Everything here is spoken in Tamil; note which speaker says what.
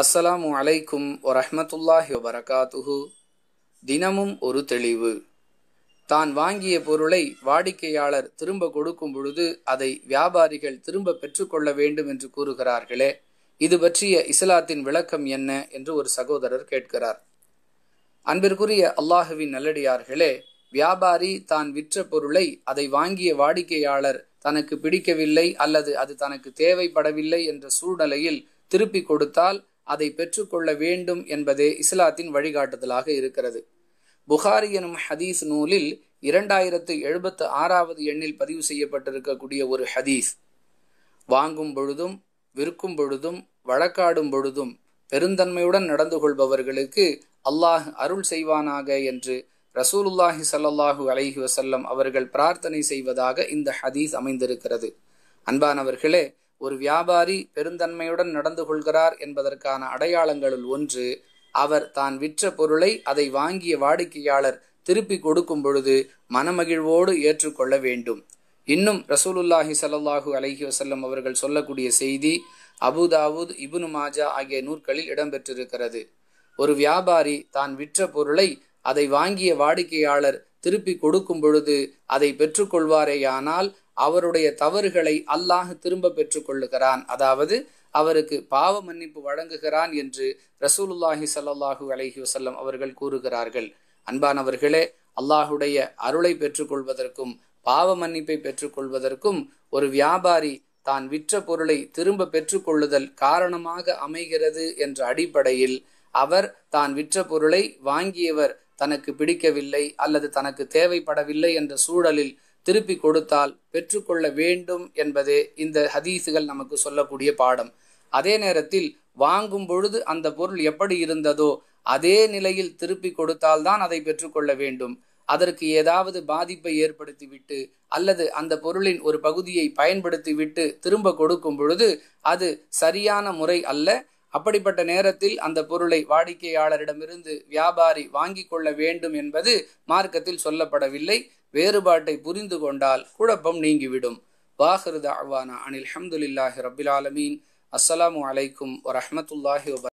Speaker 1: அஸ்ஸலாமு அலைக்கும் வரஹமத்துல்லாஹி வபரகாத்துஹு தினமும் ஒரு தெளிவு தான் வாங்கிய பொருளை வாடிக்கையாளர் திரும்ப கொடுக்கும் பொழுது அதை வியாபாரிகள் திரும்ப பெற்றுக்கொள்ள வேண்டும் என்று கூறுகிறார்களே இது பற்றிய இஸ்லாத்தின் விளக்கம் என்ன என்று ஒரு சகோதரர் கேட்கிறார் அன்பிற்குரிய அல்லாஹுவின் நல்லடியார்களே வியாபாரி தான் விற்ற பொருளை அதை வாங்கிய வாடிக்கையாளர் தனக்கு பிடிக்கவில்லை அல்லது அது தனக்கு தேவைப்படவில்லை என்ற சூழ்நிலையில் திருப்பி கொடுத்தால் அதை பெற்றுக்கொள்ள வேண்டும் என்பதே இஸ்லாத்தின் வழிகாட்டுதலாக இருக்கிறது புகாரி எனும் ஹதீஸ் நூலில் இரண்டாயிரத்து எழுபத்து ஆறாவது எண்ணில் பதிவு செய்யப்பட்டிருக்கக்கூடிய ஒரு ஹதீஸ் வாங்கும் பொழுதும் விற்கும் பொழுதும் வழக்காடும் பொழுதும் பெருந்தன்மையுடன் நடந்து கொள்பவர்களுக்கு அல்லாஹ் அருள் செய்வானாக என்று ரசூலுல்லாஹி சல்லாஹூ அலஹி வசல்லம் அவர்கள் பிரார்த்தனை செய்வதாக இந்த ஹதீஸ் அமைந்திருக்கிறது அன்பானவர்களே ஒரு வியாபாரி பெருந்தன்மையுடன் நடந்து கொள்கிறார் என்பதற்கான அடையாளங்களுள் ஒன்று அவர் தான் விற்ற பொருளை அதை வாங்கிய வாடிக்கையாளர் திருப்பி கொடுக்கும் பொழுது மனமகிழ்வோடு ஏற்றுக்கொள்ள வேண்டும் இன்னும் ரசூலுல்லாஹி சல்லாஹு அலஹி வசல்லம் அவர்கள் சொல்லக்கூடிய செய்தி அபுதாவூத் இபுனு மாஜா ஆகிய நூற்களில் இடம்பெற்றிருக்கிறது ஒரு வியாபாரி தான் விற்ற பொருளை அதை வாங்கிய வாடிக்கையாளர் திருப்பி கொடுக்கும் பொழுது அதை பெற்றுக்கொள்வாரேயானால் அவருடைய தவறுகளை அல்லாஹ் திரும்ப பெற்றுக்கொள்ளுகிறான் அதாவது அவருக்கு பாவ மன்னிப்பு வழங்குகிறான் என்று ரசூலுல்லாஹி சல்லாஹூ அலஹி வசல்லம் அவர்கள் கூறுகிறார்கள் அன்பானவர்களே அல்லாஹுடைய அருளை பெற்றுக்கொள்வதற்கும் பாவ மன்னிப்பை பெற்றுக்கொள்வதற்கும் ஒரு வியாபாரி தான் விற்ற பொருளை திரும்ப பெற்றுக்கொள்ளுதல் காரணமாக அமைகிறது என்ற அடிப்படையில் அவர் தான் விற்ற பொருளை வாங்கியவர் தனக்கு பிடிக்கவில்லை அல்லது தனக்கு தேவைப்படவில்லை என்ற சூழலில் திருப்பி கொடுத்தால் பெற்றுக்கொள்ள வேண்டும் என்பதே இந்த ஹதீஸுகள் நமக்கு சொல்லக்கூடிய பாடம் அதே நேரத்தில் வாங்கும் பொழுது அந்த பொருள் எப்படி இருந்ததோ அதே நிலையில் திருப்பி கொடுத்தால்தான் அதை பெற்றுக்கொள்ள வேண்டும் அதற்கு ஏதாவது பாதிப்பை ஏற்படுத்திவிட்டு அல்லது அந்த பொருளின் ஒரு பகுதியை பயன்படுத்திவிட்டு திரும்ப கொடுக்கும் பொழுது அது சரியான முறை அல்ல அப்படிப்பட்ட நேரத்தில் அந்த பொருளை வாடிக்கையாளரிடமிருந்து வியாபாரி வாங்கி கொள்ள வேண்டும் என்பது மார்க்கத்தில் சொல்லப்படவில்லை வேறுபாட்டை புரிந்து கொண்டால் குழப்பம் நீங்கிவிடும் வாஹிருத அவானா அனில் ஹம்துலில்லாஹி ரபில் ஆலமீன் அஸ்லாம் வலைக்கும் வரமத்துல்லாஹி வபர்